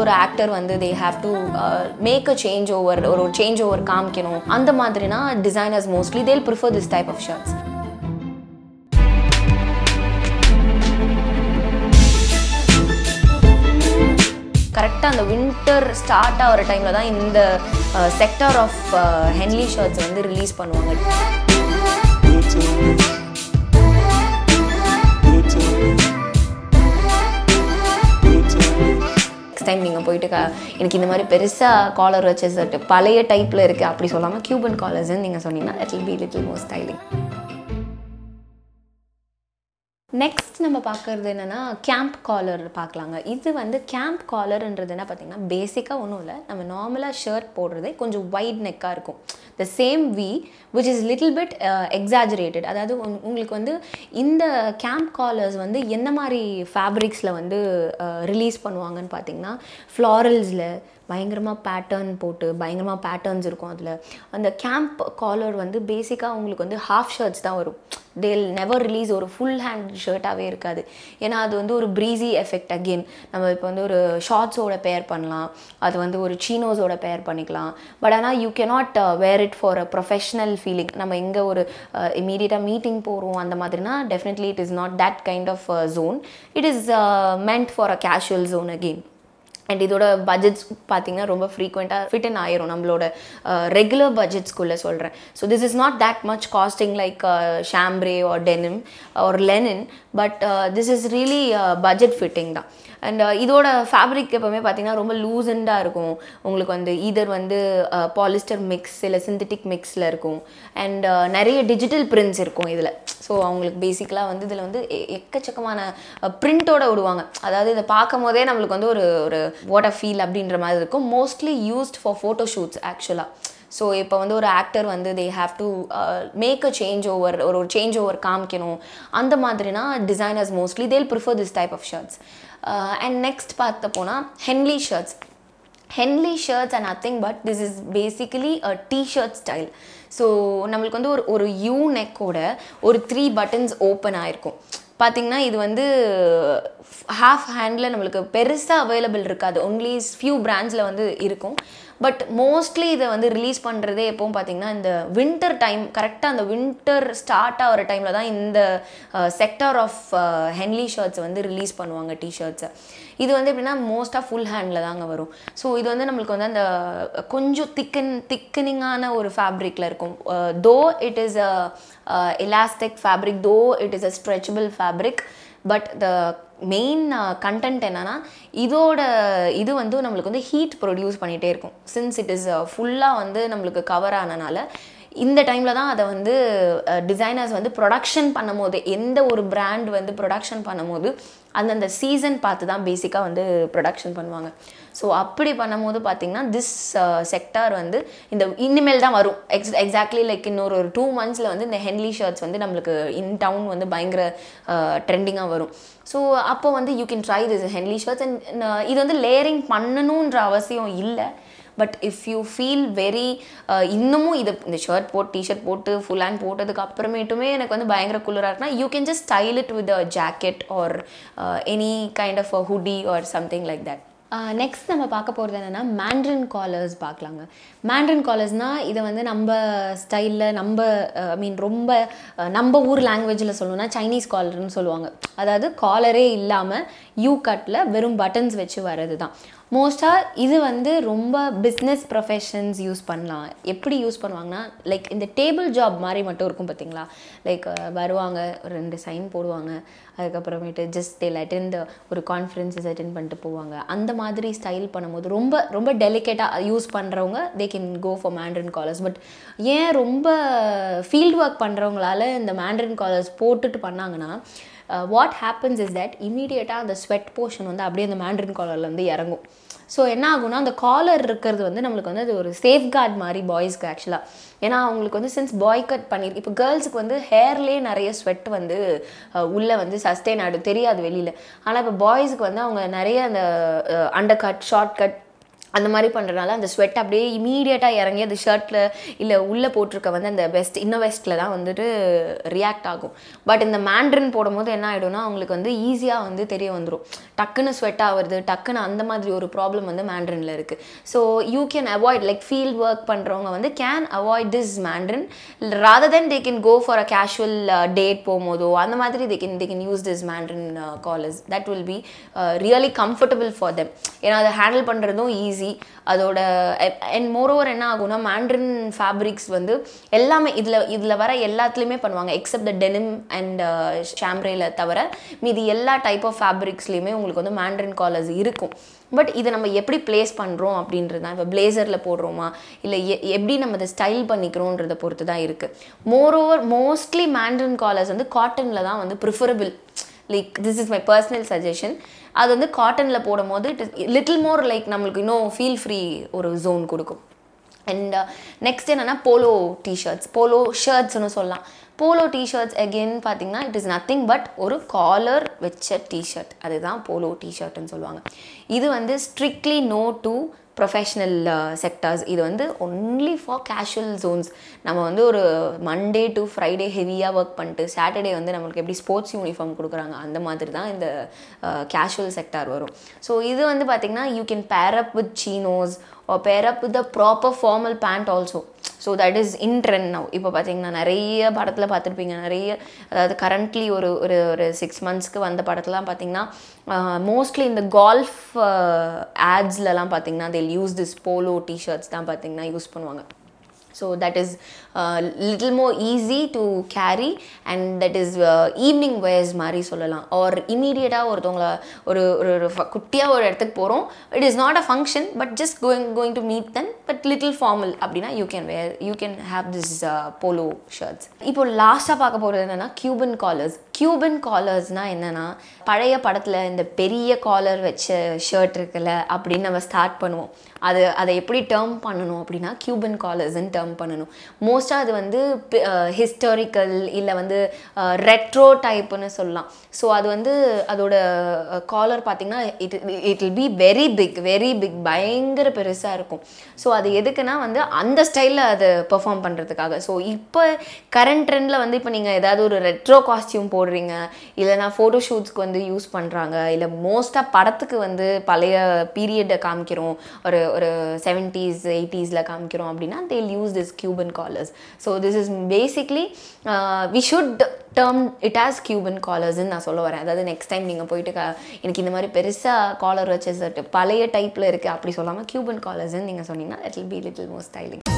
ஒரு ஆக்டர் வந்து they have to make a change over ஒரு சேஞ்ச் ஓவர் காமிக்கணும் அந்த மாதிரினா designers mostly they'll prefer this type of shirts கரெக்டாக அந்த வின்டர் ஸ்டார்ட் ஆகிற டைமில் தான் இந்த செக்டார் ஆஃப் ஹென்லி ஷர்ட்ஸ் வந்து ரிலீஸ் பண்ணுவாங்க டைம் நீங்கள் போயிட்டு க எனக்கு இந்த மாதிரி பெருசாக காலர் வச்ச ஷர்ட் பழைய டைப்பில் இருக்குது அப்படி சொல்லாமல் கியூபன் காலர்ஸ்ன்னு நீங்கள் சொன்னீங்கன்னா it will be little more styling next next நம்ம பார்க்குறது என்னென்னா கேம்ப் காலர் பார்க்கலாங்க இது வந்து கேம்ப் காலர்ன்றது என்ன பார்த்தீங்கன்னா பேசிக்காக ஒன்றும் இல்லை நம்ம நார்மலாக ஷர்ட் போடுறதே கொஞ்சம் ஒயிட் நெக்காக இருக்கும் the same we which is little bit exaggerated அதாவது உங்களுக்கு வந்து இந்த கேம்ப் காலர்ஸ் வந்து என்ன மாதிரி ஃபேப்ரிக்ஸில் வந்து ரிலீஸ் uh, பண்ணுவாங்கன்னு பார்த்தீங்கன்னா ஃப்ளாரல்ஸில் பயங்கரமாக பேட்டர்ன் போட்டு பயங்கரமாக பேட்டர்ன்ஸ் இருக்கும் அதில் அந்த கேம்ப் காலர் வந்து பேசிக்காக அவங்களுக்கு வந்து ஹாஃப் ஷர்ட்ஸ் தான் வரும் தேல் நெவர் ரிலீஸ் ஒரு ஃபுல் ஹேண்ட் ஷர்ட்டாகவே இருக்காது ஏன்னா அது வந்து ஒரு ப்ரீஸி எஃபெக்ட் அகெயின் நம்ம இப்போ வந்து ஒரு ஷார்ட்ஸோட பேர் பண்ணலாம் அது வந்து ஒரு சீனோஸோட பேர் பண்ணிக்கலாம் பட் ஆனால் you cannot wear it for a professional feeling நம்ம எங்கே ஒரு இமீடியட்டாக மீட்டிங் போகிறோம் அந்த மாதிரினா definitely it is not that kind of zone it is meant for a casual zone again and இதோட பட்ஜெட்ஸ் பார்த்தீங்கன்னா ரொம்ப ஃப்ரீக்வெண்ட்டாக ஃபிட் இன் ஆயிரும் நம்மளோட ரெகுலர் பட்ஜெட்ஸ்குள்ளே சொல்கிறேன் so this is not that much costing like chambray or denim or linen but this is really budget fitting தான் and இதோட ஃபேப்ரிக் எப்போவுமே பார்த்தீங்கன்னா ரொம்ப லூசண்டாக இருக்கும் உங்களுக்கு வந்து ஈதர் வந்து பாலிஸ்டர் மிக்ஸ் இல்லை சிந்தட்டிக் மிக்ஸில் இருக்கும் அண்ட் நிறைய டிஜிட்டல் பிரிண்ட்ஸ் இருக்கும் இதில் ஸோ அவங்களுக்கு பேசிக்கலாக வந்து இதில் வந்து எக்கச்சக்கமான பிரிண்ட்டோட விடுவாங்க அதாவது இதை பார்க்கும் போதே நம்மளுக்கு வந்து ஒரு ஒரு வாட் அ ஃபீல் அப்படின்ற மாதிரி இருக்கும் mostly used for photo shoots ஆக்சுவலாக ஸோ இப்போ வந்து ஒரு ஆக்டர் வந்து they have to make a change over ஒரு ஒரு சேஞ்ச் ஓவர் காமிக்கணும் அந்த மாதிரினா designers mostly they'll prefer this type of shirts and next பார்த்த போனால் Henley shirts Henley shirts and nothing but this is basically a T shirt style so நம்மளுக்கு வந்து ஒரு ஒரு யூ நெக்கோட ஒரு த்ரீ பட்டன்ஸ் ஓப்பன் ஆகிருக்கும் பார்த்திங்கன்னா இது வந்து ஹாஃப் ஹேண்டில் நம்மளுக்கு பெருசாக அவைலபிள் இருக்காது ஒன்லி ஃபியூ பிராண்ட்ஸில் வந்து இருக்கும் பட் மோஸ்ட்லி இதை வந்து ரிலீஸ் பண்ணுறதே எப்பவும் பார்த்தீங்கன்னா இந்த வின்டர் டைம் கரெக்டாக அந்த வின்டர் ஸ்டார்ட் ஆகிற டைமில் தான் இந்த செக்டார் ஆஃப் ஹென்லி ஷர்ட்ஸ் வந்து ரிலீஸ் பண்ணுவாங்க ஷர்ட்ஸை இது வந்து எப்படின்னா மோஸ்ட்டாக ஃபுல் ஹேண்டில் தாங்க வரும் ஸோ இது வந்து நம்மளுக்கு வந்து அந்த கொஞ்சம் திக்கன் திக்கனிங்கான ஒரு ஃபேப்ரிக்கில் இருக்கும் though it is a elastic fabric though it is a stretchable fabric but the main content என்னென்னா இதோட இது வந்து நம்மளுக்கு வந்து ஹீட் ப்ரொடியூஸ் பண்ணிகிட்டே இருக்கும் சின்ஸ் இட் இஸ் ஃபுல்லாக வந்து நம்மளுக்கு கவர் ஆனனால இந்த டைமில் தான் அதை வந்து டிசைனர்ஸ் வந்து ப்ரொடக்ஷன் பண்ணும் போது எந்த ஒரு பிராண்ட் வந்து ப்ரொடக்ஷன் பண்ணும் போது அந்தந்த சீசன் பார்த்து தான் பேசிக்காக வந்து ப்ரொடக்ஷன் பண்ணுவாங்க ஸோ அப்படி பண்ணும்போது பார்த்திங்கன்னா திஸ் செக்டார் வந்து இந்த இனிமேல் தான் வரும் எக்ஸ் எக்ஸாக்ட்லி லைக் இன்னொரு ஒரு டூ மந்த்ஸில் வந்து இந்த ஹென்லி ஷர்ட்ஸ் வந்து நம்மளுக்கு இன் டவுன் வந்து பயங்கர ட்ரெண்டிங்காக வரும் ஸோ அப்போ வந்து you can try this Henley shirts and இது வந்து லேயரிங் பண்ணணுன்ற அவசியம் இல்லை but if you feel very இன்னமும் இது இந்த ஷர்ட் போட்டு டிஷர்ட் போட்டு ஃபுல் ஹேண்ட் போட்டதுக்கு அப்புறமேட்டுமே எனக்கு வந்து பயங்கர குளிராக இருக்குன்னா you can just style it with a jacket or any kind of a hoodie or something like that next நம்ம பார்க்க போகிறது என்னென்னா மேண்ட்ரின் காலர்ஸ் பார்க்கலாங்க மேண்ட்ரின் காலர்ஸ்னால் இதை வந்து நம்ம ஸ்டைலில் நம்ம ஐ uh, மீன் ரொம்ப uh, நம்ம ஊர் லாங்குவேஜில் சொல்லணும்னா சைனீஸ் காலர்னு சொல்லுவாங்க அதாவது காலரே இல்லாமல் யூ கட்டில் வெறும் பட்டன்ஸ் வச்சு வர்றது தான் மோஸ்ட்டாக இது வந்து ரொம்ப பிஸ்னஸ் ப்ரொஃபஷன்ஸ் யூஸ் பண்ணலாம் எப்படி யூஸ் பண்ணுவாங்கன்னா லைக் இந்த டேபிள் ஜாப் மாதிரி மட்டும் இருக்கும் பார்த்தீங்களா லைக் வருவாங்க ஒரு ரெண்டு சைன் போடுவாங்க அதுக்கப்புறமேட்டு ஜஸ்ட் இல்லை அட்டென்ட் ஒரு கான்ஃபரன்ஸஸ் அட்டென்ட் பண்ணிட்டு போவாங்க அந்த மாதிரி ஸ்டைல் பண்ணும்போது ரொம்ப ரொம்ப டெலிகேட்டாக யூஸ் பண்ணுறவங்க they can go for mandarin collars but ஏன் ரொம்ப ஃபீல்ட் ஒர்க் பண்ணுறவங்களால இந்த மேண்ட்ரின் காலர்ஸ் போட்டுட்டு பண்ணாங்கன்னா வாட் ஹேப்பன்ஸ் இஸ் தட் இமீடியட்டாக அந்த ஸ்வெட் போர்ஷன் வந்து அப்படியே அந்த மேண்ட்ரின் காலரில் வந்து இறங்கும் ஸோ என்ன ஆகும்னா அந்த காலர் இருக்கிறது வந்து நம்மளுக்கு வந்து அது ஒரு சேஃப்கார்ட் மாதிரி பாய்ஸ்க்கு ஆக்சுவலாக ஏன்னா அவங்களுக்கு வந்து சின்ஸ் பாய் கட் பண்ணி இப்போ கேர்ள்ஸுக்கு வந்து ஹேர்லேயே நிறைய ஸ்வெட் வந்து uh, உள்ளே வந்து சஸ்டெயின் ஆகிடும் தெரியாது வெளியில் ஆனால் இப்போ பாய்ஸுக்கு வந்து அவங்க நிறைய அந்த அண்டர் கட் ஷார்ட் கட் அந்த மாதிரி பண்ணுறதுனால அந்த ஸ்வெட் அப்படியே இமீடியட்டாக இறங்கி அந்த ஷர்ட்டில் இல்லை உள்ளே போட்டிருக்க வந்து அந்த பெஸ்ட் வெஸ்ட்டில் தான் வந்துட்டு ரியாக்ட் ஆகும் பட் இந்த மேண்ட்ரின் போடும்போது என்ன ஆகிடும்னா அவங்களுக்கு வந்து ஈஸியாக வந்து தெரிய வந்துடும் டக்குன்னு ஸ்வெட் ஆகுறது டக்குன்னு அந்த மாதிரி ஒரு ப்ராப்ளம் வந்து மேண்ட்ரினில் இருக்குது so you can avoid like field work பண்ணுறவங்க வந்து can avoid this mandarin rather then they can go for a casual date போகும்போதோ அந்த மாதிரி they can they can use this mandarin collars that will be really comfortable for them ஏன்னா அதை handle பண்ணுறதும் easy easy அதோட and moreover என்ன ஆகும்னா mandarin fabrics வந்து எல்லாமே இதில் இதில் வர எல்லாத்துலேயுமே பண்ணுவாங்க எக்ஸப்ட் த டெனிம் அண்ட் ஷாம்ரேல தவிர மீதி எல்லா டைப் ஆஃப் ஃபேப்ரிக்ஸ்லேயுமே உங்களுக்கு வந்து மேண்ட்ரின் காலர்ஸ் இருக்கும் பட் இதை நம்ம எப்படி பிளேஸ் பண்ணுறோம் அப்படின்றது தான் இப்போ பிளேசரில் போடுறோமா இல்லை எப்படி நம்ம இதை ஸ்டைல் பண்ணிக்கிறோன்றதை பொறுத்து தான் இருக்குது more over mostly mandarin collars வந்து காட்டனில் தான் வந்து preferable like this is my personal suggestion அது வந்து காட்டனில் போடும் போது it is little more like நம்மளுக்கு இன்னும் ஃபீல் ஃப்ரீ ஒரு ஜோன் கொடுக்கும் அண்ட் நெக்ஸ்ட் என்னென்னா போலோ டிஷர்ட்ஸ் போலோ ஷர்ட்ஸ்னு சொல்லலாம் போலோ டிஷர்ட்ஸ் அகெயின் பார்த்தீங்கன்னா இட் இஸ் நத்திங் பட் ஒரு காலர் வச்ச டிஷர்ட் அதுதான் போலோ டிஷர்ட்னு சொல்லுவாங்க இது வந்து strictly no to professional sectors uh, இது வந்து ஒன்லி ஃபார் கேஷுவல் ஜோன்ஸ் நம்ம வந்து ஒரு மண்டே டு ஃப்ரைடே ஹெவியாக ஒர்க் பண்ணிட்டு சாட்டர்டே வந்து நம்மளுக்கு எப்படி ஸ்போர்ட்ஸ் யூனிஃபார்ம் கொடுக்குறாங்க அந்த மாதிரி தான் இந்த கேஷுவல் uh, செக்டார் வரும் ஸோ இது வந்து பார்த்திங்கன்னா you can pair up with chinos pair up with the proper formal pant also so that is in trend now இப்போ பார்த்தீங்கன்னா நிறைய படத்தில் பார்த்துருப்பீங்க நிறைய அதாவது கரண்ட்லி ஒரு ஒரு ஒரு சிக்ஸ் மந்த்ஸ்க்கு வந்த படத்துலாம் பார்த்தீங்கன்னா மோஸ்ட்லி இந்த கால்ஃப் ஆட்ஸ்லலாம் பார்த்தீங்கன்னா தில் யூஸ் திஸ் போலோ டிஷர்ட்ஸ் தான் பார்த்தீங்கன்னா யூஸ் பண்ணுவாங்க so that is little uh, easy to carry and that is evening is uh, மாதிரி சொல்லலாம் ஆர் இமீடியட்டாக ஒருத்தவங்கள ஒரு ஒரு ஒரு குட்டியாக ஒரு இடத்துக்கு போகிறோம் it is not a function but just going going to meet then but little formal அப்படின்னா you can wear you can have this polo shirts இப்போ லாஸ்ட்டாக பார்க்க போகிறது என்னென்னா கியூபன் காலர்ஸ் கியூபன் காலர்ஸ்னால் என்னென்னா பழைய படத்தில் இந்த பெரிய காலர் வச்ச ஷர்ட் இருக்குல்ல அப்படின்னு நம்ம ஸ்டார்ட் பண்ணுவோம் அது அதை எப்படி டேர்ம் பண்ணணும் அப்படின்னா கியூபன் காலர்ஸ்ன்னு டேர்ம் பண்ணணும் மோஸ்ட்டாக அது வந்து ஹிஸ்டாரிக்கல் இல்லை வந்து ரெட்ரோ டைப்புன்னு சொல்லலாம் ஸோ அது வந்து அதோட காலர் பார்த்திங்கன்னா it it will be very big very big பயங்கர பெருசாக இருக்கும் ஸோ அது எதுக்குன்னா வந்து அந்த ஸ்டைலில் அது பெர்ஃபார்ம் பண்ணுறதுக்காக ஸோ இப்போ கரண்ட் ட்ரெண்டில் வந்து இப்போ நீங்கள் ஏதாவது ஒரு ரெட்ரோ காஸ்டியூம் போட்டு போடுறீங்க இல்லைனா ஃபோட்டோ ஷூட்ஸ்க்கு வந்து யூஸ் பண்ணுறாங்க இல்லை மோஸ்ட்டாக படத்துக்கு வந்து பழைய பீரியடை காமிக்கிறோம் ஒரு ஒரு செவன்ட்டீஸ் எயிட்டிஸில் காமிக்கிறோம் அப்படின்னா they'll use this Cuban collars so this is basically we should term it as Cuban காலர்ஸ்ன்னு நான் சொல்ல வரேன் அதாவது நெக்ஸ்ட் டைம் நீங்கள் போயிட்டு க எனக்கு இந்த மாதிரி பெருசாக காலர் வச்சு பழைய டைப்பில் இருக்குது அப்படி சொல்லாமல் கியூபன் காலர்ஸ்ன்னு நீங்கள் சொன்னீங்கன்னா it will be little more styling